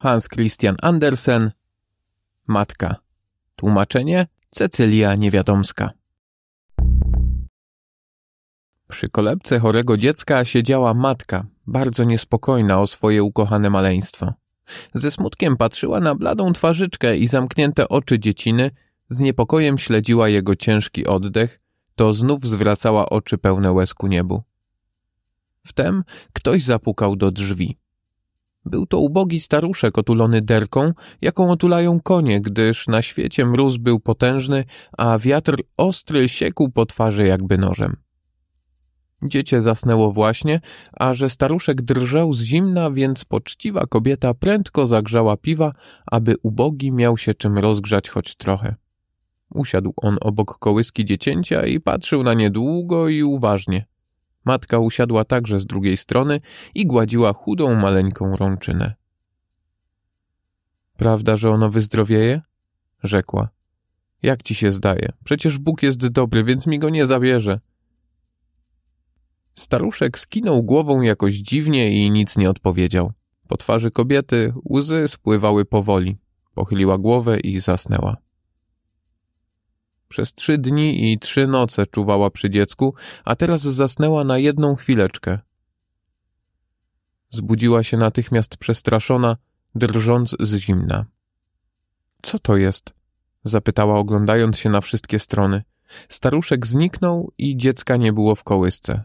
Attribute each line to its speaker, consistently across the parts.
Speaker 1: Hans Christian Andersen, matka. Tłumaczenie Cecylia Niewiadomska. Przy kolebce chorego dziecka siedziała matka, bardzo niespokojna o swoje ukochane maleństwo. Ze smutkiem patrzyła na bladą twarzyczkę i zamknięte oczy dzieciny, z niepokojem śledziła jego ciężki oddech, to znów zwracała oczy pełne łez ku niebu. Wtem ktoś zapukał do drzwi. Był to ubogi staruszek otulony derką, jaką otulają konie, gdyż na świecie mróz był potężny, a wiatr ostry siekł po twarzy jakby nożem. Dziecię zasnęło właśnie, a że staruszek drżał z zimna, więc poczciwa kobieta prędko zagrzała piwa, aby ubogi miał się czym rozgrzać choć trochę. Usiadł on obok kołyski dziecięcia i patrzył na nie długo i uważnie. Matka usiadła także z drugiej strony i gładziła chudą, maleńką rączynę. Prawda, że ono wyzdrowieje? rzekła. Jak ci się zdaje? Przecież Bóg jest dobry, więc mi go nie zabierze. Staruszek skinął głową jakoś dziwnie i nic nie odpowiedział. Po twarzy kobiety łzy spływały powoli. Pochyliła głowę i zasnęła. Przez trzy dni i trzy noce czuwała przy dziecku, a teraz zasnęła na jedną chwileczkę. Zbudziła się natychmiast przestraszona, drżąc z zimna. Co to jest? zapytała, oglądając się na wszystkie strony. Staruszek zniknął i dziecka nie było w kołysce.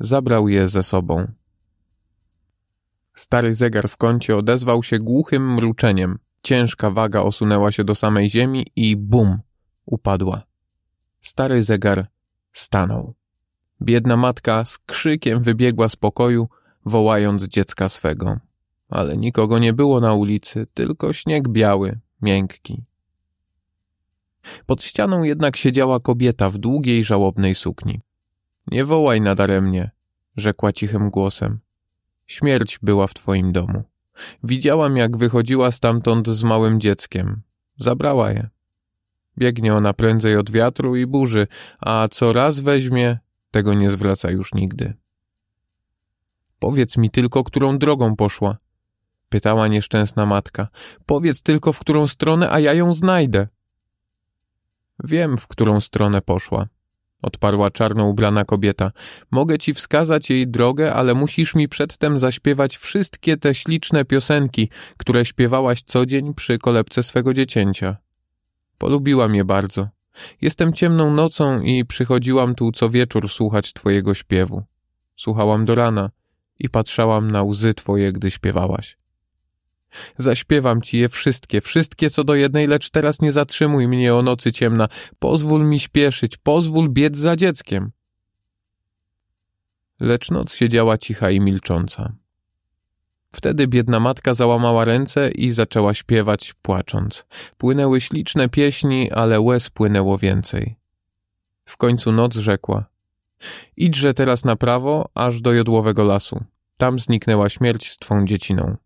Speaker 1: Zabrał je ze sobą. Stary zegar w kącie odezwał się głuchym mruczeniem. Ciężka waga osunęła się do samej ziemi i bum! upadła. Stary zegar stanął. Biedna matka z krzykiem wybiegła z pokoju, wołając dziecka swego. Ale nikogo nie było na ulicy, tylko śnieg biały, miękki. Pod ścianą jednak siedziała kobieta w długiej, żałobnej sukni. Nie wołaj nadaremnie, rzekła cichym głosem. Śmierć była w twoim domu. Widziałam, jak wychodziła stamtąd z małym dzieckiem. Zabrała je. Biegnie ona prędzej od wiatru i burzy, a co raz weźmie, tego nie zwraca już nigdy. Powiedz mi tylko, którą drogą poszła, pytała nieszczęsna matka. Powiedz tylko, w którą stronę, a ja ją znajdę. Wiem, w którą stronę poszła, odparła czarno ubrana kobieta. Mogę ci wskazać jej drogę, ale musisz mi przedtem zaśpiewać wszystkie te śliczne piosenki, które śpiewałaś co dzień przy kolebce swego dziecięcia. Polubiła mnie bardzo. Jestem ciemną nocą i przychodziłam tu co wieczór słuchać twojego śpiewu. Słuchałam do rana i patrzałam na łzy twoje, gdy śpiewałaś. Zaśpiewam ci je wszystkie, wszystkie co do jednej, lecz teraz nie zatrzymuj mnie o nocy ciemna. Pozwól mi śpieszyć, pozwól biec za dzieckiem. Lecz noc siedziała cicha i milcząca. Wtedy biedna matka załamała ręce i zaczęła śpiewać, płacząc. Płynęły śliczne pieśni, ale łez płynęło więcej. W końcu noc rzekła. Idźże teraz na prawo, aż do jodłowego lasu. Tam zniknęła śmierć z twą dzieciną.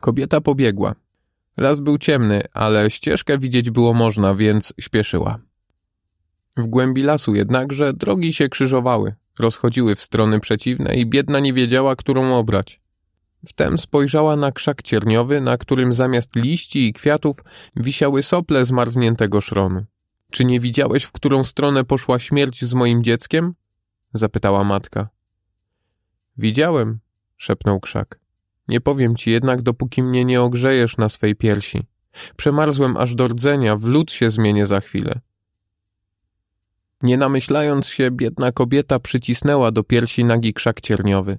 Speaker 1: Kobieta pobiegła. Las był ciemny, ale ścieżkę widzieć było można, więc śpieszyła. W głębi lasu jednakże drogi się krzyżowały, rozchodziły w strony przeciwne i biedna nie wiedziała, którą obrać. Wtem spojrzała na krzak cierniowy, na którym zamiast liści i kwiatów wisiały sople zmarzniętego szronu. Czy nie widziałeś, w którą stronę poszła śmierć z moim dzieckiem? zapytała matka. Widziałem, szepnął krzak. Nie powiem ci jednak, dopóki mnie nie ogrzejesz na swej piersi. Przemarzłem aż do rdzenia, w lód się zmienię za chwilę. Nie namyślając się, biedna kobieta przycisnęła do piersi nagi krzak cierniowy.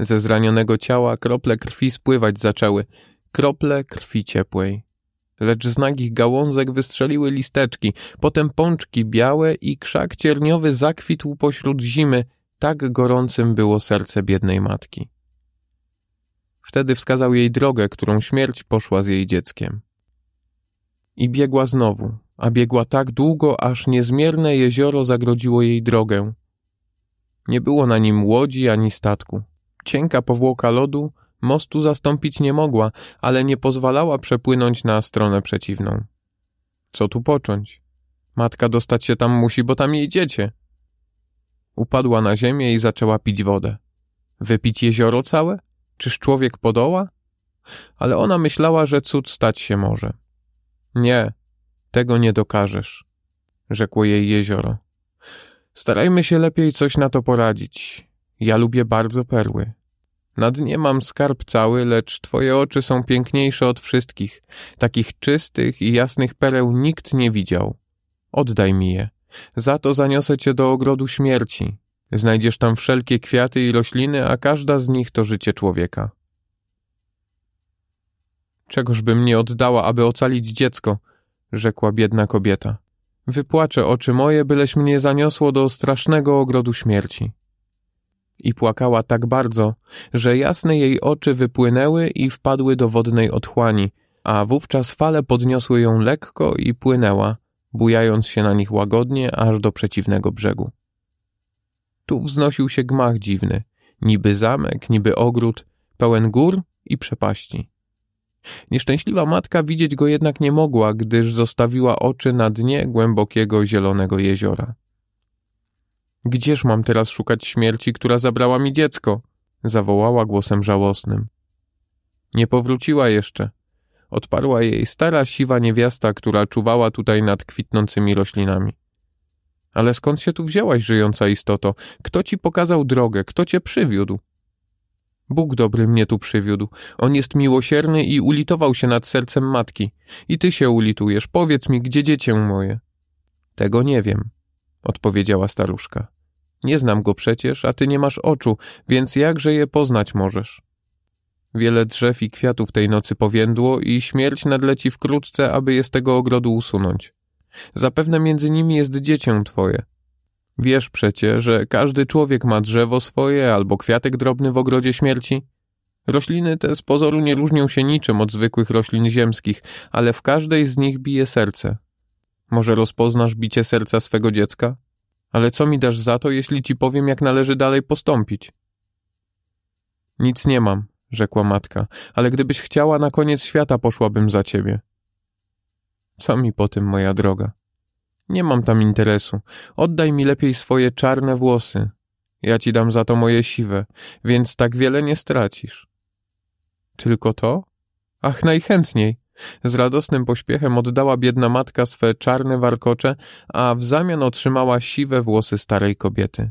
Speaker 1: Ze zranionego ciała krople krwi spływać zaczęły, krople krwi ciepłej. Lecz z nagich gałązek wystrzeliły listeczki, potem pączki białe i krzak cierniowy zakwitł pośród zimy, tak gorącym było serce biednej matki. Wtedy wskazał jej drogę, którą śmierć poszła z jej dzieckiem. I biegła znowu, a biegła tak długo, aż niezmierne jezioro zagrodziło jej drogę. Nie było na nim łodzi ani statku. Cienka powłoka lodu mostu zastąpić nie mogła, ale nie pozwalała przepłynąć na stronę przeciwną. Co tu począć? Matka dostać się tam musi, bo tam jej dziecię. Upadła na ziemię i zaczęła pić wodę. Wypić jezioro całe? Czyż człowiek podoła? Ale ona myślała, że cud stać się może. Nie, tego nie dokażesz, rzekło jej jezioro. Starajmy się lepiej coś na to poradzić. Ja lubię bardzo perły. Na dnie mam skarb cały, lecz twoje oczy są piękniejsze od wszystkich. Takich czystych i jasnych pereł nikt nie widział. Oddaj mi je. Za to zaniosę cię do ogrodu śmierci. Znajdziesz tam wszelkie kwiaty i rośliny, a każda z nich to życie człowieka. bym nie oddała, aby ocalić dziecko, rzekła biedna kobieta. Wypłaczę oczy moje, byleś mnie zaniosło do strasznego ogrodu śmierci i płakała tak bardzo, że jasne jej oczy wypłynęły i wpadły do wodnej otchłani, a wówczas fale podniosły ją lekko i płynęła, bujając się na nich łagodnie aż do przeciwnego brzegu. Tu wznosił się gmach dziwny, niby zamek, niby ogród, pełen gór i przepaści. Nieszczęśliwa matka widzieć go jednak nie mogła, gdyż zostawiła oczy na dnie głębokiego zielonego jeziora. Gdzież mam teraz szukać śmierci, która zabrała mi dziecko? zawołała głosem żałosnym. Nie powróciła jeszcze. Odparła jej stara siwa niewiasta, która czuwała tutaj nad kwitnącymi roślinami. Ale skąd się tu wzięłaś, żyjąca istoto? Kto ci pokazał drogę? Kto cię przywiódł? Bóg dobry mnie tu przywiódł. On jest miłosierny i ulitował się nad sercem matki. I ty się ulitujesz. Powiedz mi, gdzie dziecię moje? Tego nie wiem odpowiedziała staruszka. Nie znam go przecież, a ty nie masz oczu, więc jakże je poznać możesz? Wiele drzew i kwiatów tej nocy powiędło i śmierć nadleci wkrótce, aby je z tego ogrodu usunąć. Zapewne między nimi jest dziecię twoje. Wiesz przecie, że każdy człowiek ma drzewo swoje albo kwiatek drobny w ogrodzie śmierci? Rośliny te z pozoru nie różnią się niczym od zwykłych roślin ziemskich, ale w każdej z nich bije serce, może rozpoznasz bicie serca swego dziecka? Ale co mi dasz za to, jeśli ci powiem, jak należy dalej postąpić? Nic nie mam, rzekła matka, ale gdybyś chciała, na koniec świata poszłabym za ciebie. Co mi po tym, moja droga? Nie mam tam interesu. Oddaj mi lepiej swoje czarne włosy. Ja ci dam za to moje siwe, więc tak wiele nie stracisz. Tylko to? Ach, najchętniej. Z radosnym pośpiechem oddała biedna matka swe czarne warkocze, a w zamian otrzymała siwe włosy starej kobiety.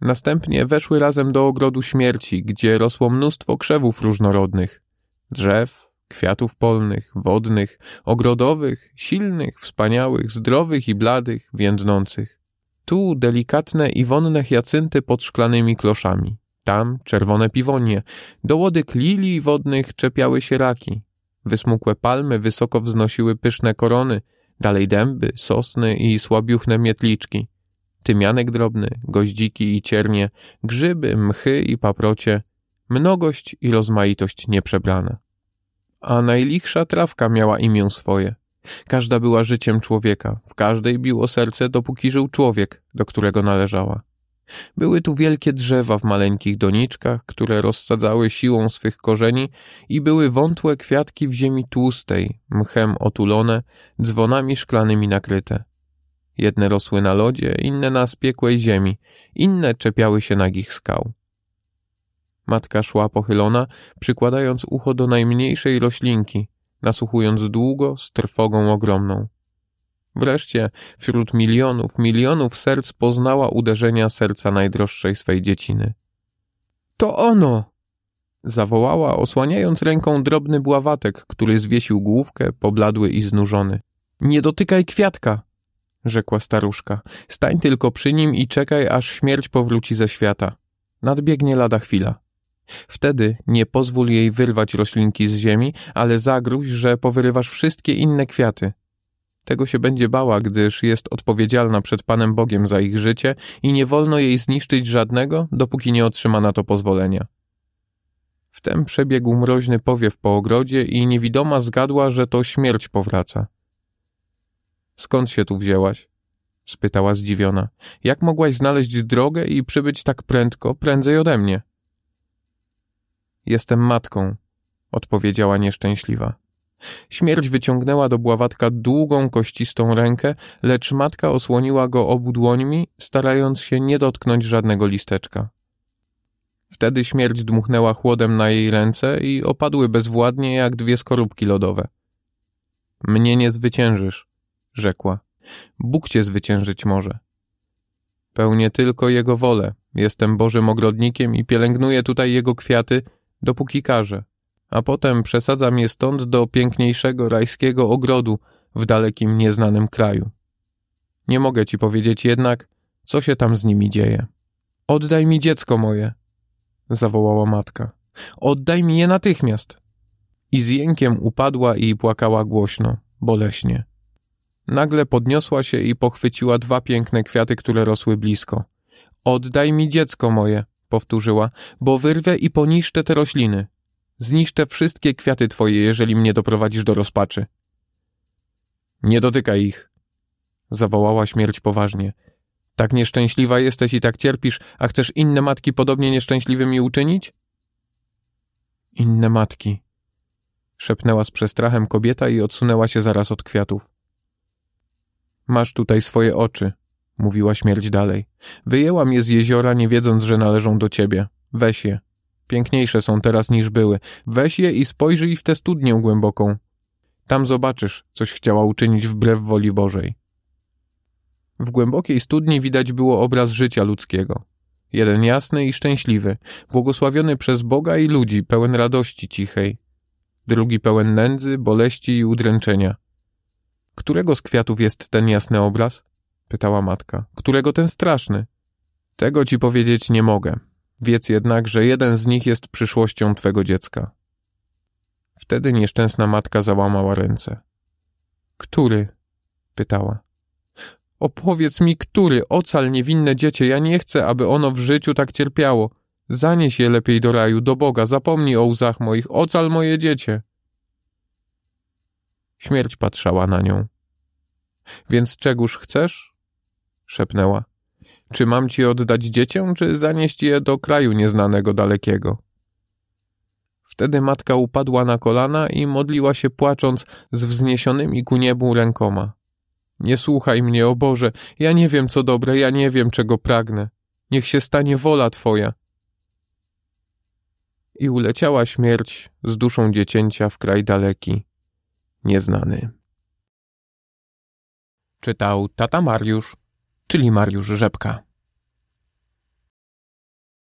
Speaker 1: Następnie weszły razem do ogrodu śmierci, gdzie rosło mnóstwo krzewów różnorodnych drzew, kwiatów polnych, wodnych, ogrodowych, silnych, wspaniałych, zdrowych i bladych, więdnących. Tu delikatne i wonne hiacynty pod szklanymi kloszami, tam czerwone piwonie, do łodyg lilii wodnych czepiały się raki, Wysmukłe palmy wysoko wznosiły pyszne korony, dalej dęby, sosny i słabiuchne mietliczki. Tymianek drobny, goździki i ciernie, grzyby, mchy i paprocie, mnogość i rozmaitość nieprzebrana. A najlichsza trawka miała imię swoje. Każda była życiem człowieka, w każdej biło serce, dopóki żył człowiek, do którego należała. Były tu wielkie drzewa w maleńkich doniczkach, które rozsadzały siłą swych korzeni i były wątłe kwiatki w ziemi tłustej, mchem otulone, dzwonami szklanymi nakryte. Jedne rosły na lodzie, inne na spiekłej ziemi, inne czepiały się nagich skał. Matka szła pochylona, przykładając ucho do najmniejszej roślinki, nasłuchując długo z trwogą ogromną. Wreszcie wśród milionów, milionów serc poznała uderzenia serca najdroższej swej dzieciny. To ono! zawołała, osłaniając ręką drobny bławatek, który zwiesił główkę, pobladły i znużony. Nie dotykaj kwiatka! rzekła staruszka. Stań tylko przy nim i czekaj, aż śmierć powróci ze świata. Nadbiegnie lada chwila. Wtedy nie pozwól jej wyrwać roślinki z ziemi, ale zagruź, że powyrywasz wszystkie inne kwiaty. Tego się będzie bała, gdyż jest odpowiedzialna przed Panem Bogiem za ich życie i nie wolno jej zniszczyć żadnego, dopóki nie otrzyma na to pozwolenia. Wtem przebiegł mroźny powiew po ogrodzie i niewidoma zgadła, że to śmierć powraca. Skąd się tu wzięłaś? spytała zdziwiona. Jak mogłaś znaleźć drogę i przybyć tak prędko, prędzej ode mnie? Jestem matką, odpowiedziała nieszczęśliwa. Śmierć wyciągnęła do Bławatka długą, kościstą rękę, lecz matka osłoniła go obu dłońmi, starając się nie dotknąć żadnego listeczka. Wtedy śmierć dmuchnęła chłodem na jej ręce i opadły bezwładnie jak dwie skorupki lodowe. Mnie nie zwyciężysz, rzekła. Bóg cię zwyciężyć może. Pełnię tylko Jego wolę. Jestem Bożym ogrodnikiem i pielęgnuję tutaj Jego kwiaty, dopóki każe a potem przesadzam je stąd do piękniejszego rajskiego ogrodu w dalekim nieznanym kraju. Nie mogę ci powiedzieć jednak, co się tam z nimi dzieje. Oddaj mi dziecko moje, zawołała matka. Oddaj mi je natychmiast. I z jękiem upadła i płakała głośno, boleśnie. Nagle podniosła się i pochwyciła dwa piękne kwiaty, które rosły blisko. Oddaj mi dziecko moje, powtórzyła, bo wyrwę i poniszczę te rośliny. Zniszczę wszystkie kwiaty twoje, jeżeli mnie doprowadzisz do rozpaczy. Nie dotykaj ich, zawołała śmierć poważnie. Tak nieszczęśliwa jesteś i tak cierpisz, a chcesz inne matki podobnie nieszczęśliwymi uczynić? Inne matki, szepnęła z przestrachem kobieta i odsunęła się zaraz od kwiatów. Masz tutaj swoje oczy, mówiła śmierć dalej. Wyjęłam je z jeziora, nie wiedząc, że należą do ciebie. Weź je. Piękniejsze są teraz niż były. Weź je i spojrzyj w tę studnię głęboką. Tam zobaczysz, coś chciała uczynić wbrew woli Bożej. W głębokiej studni widać było obraz życia ludzkiego. Jeden jasny i szczęśliwy, błogosławiony przez Boga i ludzi, pełen radości cichej. Drugi pełen nędzy, boleści i udręczenia. Którego z kwiatów jest ten jasny obraz? pytała matka. Którego ten straszny? Tego ci powiedzieć nie mogę, Wiedz jednak, że jeden z nich jest przyszłością twego dziecka. Wtedy nieszczęsna matka załamała ręce. Który? pytała. Opowiedz mi, który ocal niewinne dziecię. Ja nie chcę, aby ono w życiu tak cierpiało. Zanieś je lepiej do raju, do Boga, zapomnij o łzach moich, ocal moje dziecię. Śmierć patrzała na nią. Więc czegóż chcesz? szepnęła. Czy mam ci oddać dziecię, czy zanieść je do kraju nieznanego dalekiego? Wtedy matka upadła na kolana i modliła się płacząc z wzniesionymi ku niebu rękoma. Nie słuchaj mnie, o Boże, ja nie wiem co dobre, ja nie wiem czego pragnę. Niech się stanie wola Twoja. I uleciała śmierć z duszą dziecięcia w kraj daleki, nieznany. Czytał tata Mariusz czyli Mariusz Rzepka.